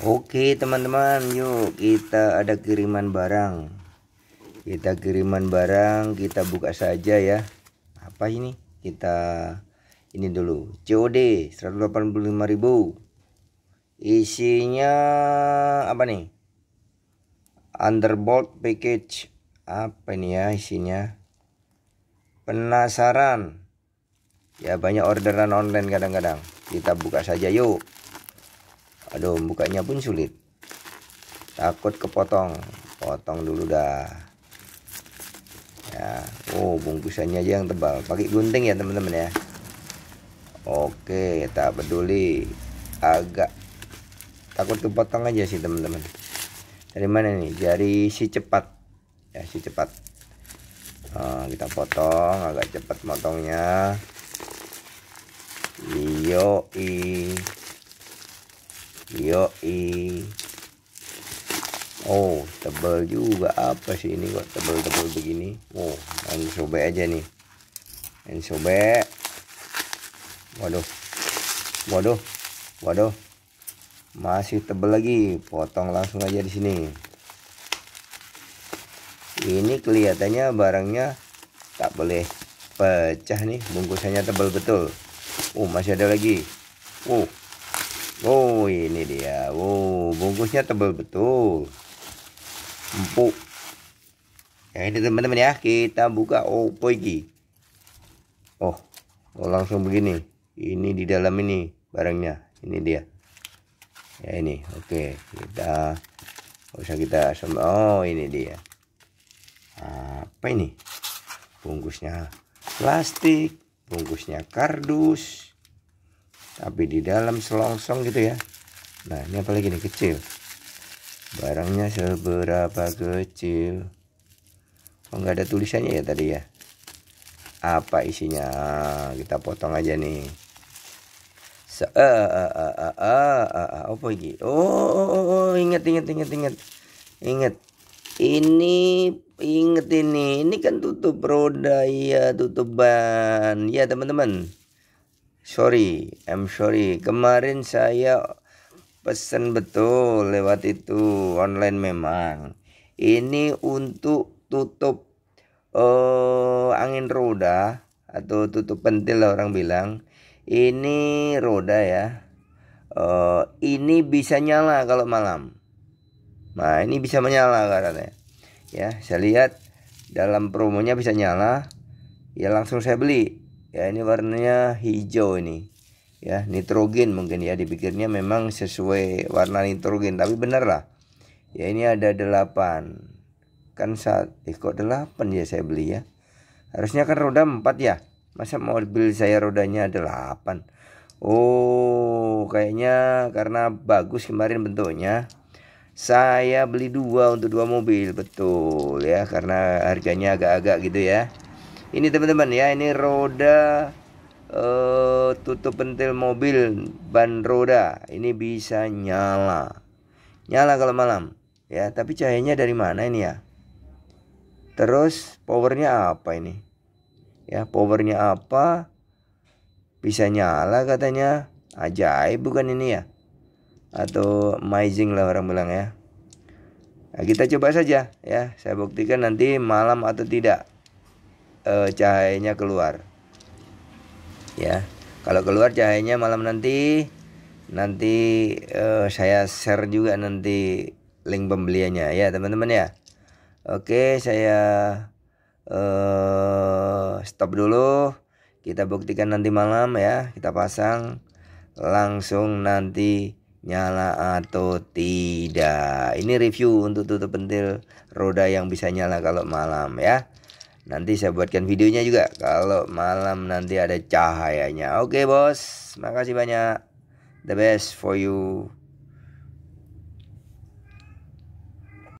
Oke teman-teman yuk kita ada kiriman barang Kita kiriman barang kita buka saja ya Apa ini kita ini dulu COD 185.000 Isinya apa nih Underbolt package Apa ini ya isinya Penasaran Ya banyak orderan online kadang-kadang Kita buka saja yuk Aduh, bukanya pun sulit. Takut kepotong. Potong dulu dah. Ya, oh bungkusannya aja yang tebal. Pakai gunting ya, teman-teman ya. Oke, tak peduli. Agak takut kepotong aja sih, teman-teman. Dari mana nih? jari si cepat. Ya, si cepat. Nah, kita potong agak cepat motongnya. Yo, i i oh tebel juga apa sih ini kok tebel-tebel begini oh main sobek aja nih main sobek waduh waduh waduh masih tebel lagi potong langsung aja di sini ini kelihatannya barangnya tak boleh pecah nih bungkusannya tebel betul oh masih ada lagi oh Oh ini dia. Oh bungkusnya tebal betul. Empuk. Ya ini teman-teman ya kita buka oh pergi. Oh, oh langsung begini. Ini di dalam ini barangnya. Ini dia. Ya ini. Oke kita. Usah kita sama. Oh ini dia. Apa ini? Bungkusnya plastik. Bungkusnya kardus tapi di dalam selongsong gitu ya nah ini apalagi nih kecil barangnya seberapa kecil oh nggak ada tulisannya ya tadi ya apa isinya kita potong aja nih se eh eh eh eh apa ini oh inget inget inget inget inget ini inget ini ini kan tutup roda ya tutup ban ya teman-teman sorry I'm sorry kemarin saya pesan betul lewat itu online memang ini untuk tutup uh, angin roda atau tutup pentil lah orang bilang ini roda ya uh, ini bisa nyala kalau malam nah ini bisa menyala katanya ya saya lihat dalam promonya bisa nyala ya langsung saya beli ya ini warnanya hijau ini ya nitrogen mungkin ya dipikirnya memang sesuai warna nitrogen tapi bener lah ya ini ada delapan kan saat eh kok 8 ya saya beli ya harusnya kan roda empat ya masa mobil saya rodanya delapan Oh kayaknya karena bagus kemarin bentuknya saya beli dua untuk dua mobil betul ya karena harganya agak-agak gitu ya ini teman-teman ya ini roda uh, tutup pentil mobil ban roda ini bisa nyala nyala kalau malam ya tapi cahayanya dari mana ini ya terus powernya apa ini ya powernya apa bisa nyala katanya ajaib bukan ini ya atau amazing lah orang bilang ya nah, kita coba saja ya saya buktikan nanti malam atau tidak uh, cahayanya keluar ya kalau keluar cahayanya malam nanti nanti uh, saya share juga nanti link pembeliannya ya teman-teman ya oke saya uh, stop dulu kita buktikan nanti malam ya kita pasang langsung nanti nyala atau tidak ini review untuk tutup pentil roda yang bisa nyala kalau malam ya Nanti saya buatkan videonya juga kalau malam nanti ada cahayanya. Oke, okay, Bos. Makasih banyak. The best for you.